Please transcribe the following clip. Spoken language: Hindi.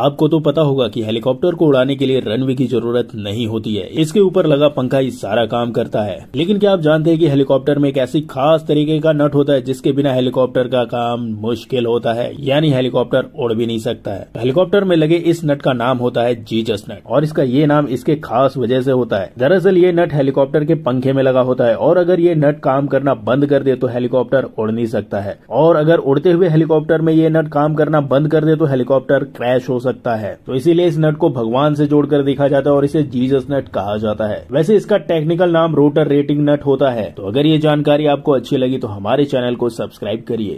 आपको तो पता होगा कि हेलीकॉप्टर को उड़ाने के लिए रनवे की जरूरत नहीं होती है इसके ऊपर लगा पंखा ही सारा काम करता है लेकिन क्या आप जानते हैं कि हेलीकॉप्टर में एक ऐसी खास तरीके का नट होता है जिसके बिना हेलीकॉप्टर का काम मुश्किल होता है यानी हेलीकॉप्टर उड़ भी नहीं सकता है हेलीकॉप्टर में लगे इस नट का नाम होता है जीजस नट और इसका ये नाम इसके खास वजह से होता है दरअसल ये नट हेलीकॉप्टर के पंखे में लगा होता है और अगर ये नट काम करना बंद कर दे तो हेलीकॉप्टर उड़ नहीं सकता है और अगर उड़ते हुए हेलीकॉप्टर में ये नट काम करना बंद कर दे तो हेलीकॉप्टर क्रैश हो सकता सकता है तो इसीलिए इस नट को भगवान से जोड़कर देखा जाता है और इसे जीजस नट कहा जाता है वैसे इसका टेक्निकल नाम रोटर रेटिंग नट होता है तो अगर ये जानकारी आपको अच्छी लगी तो हमारे चैनल को सब्सक्राइब करिए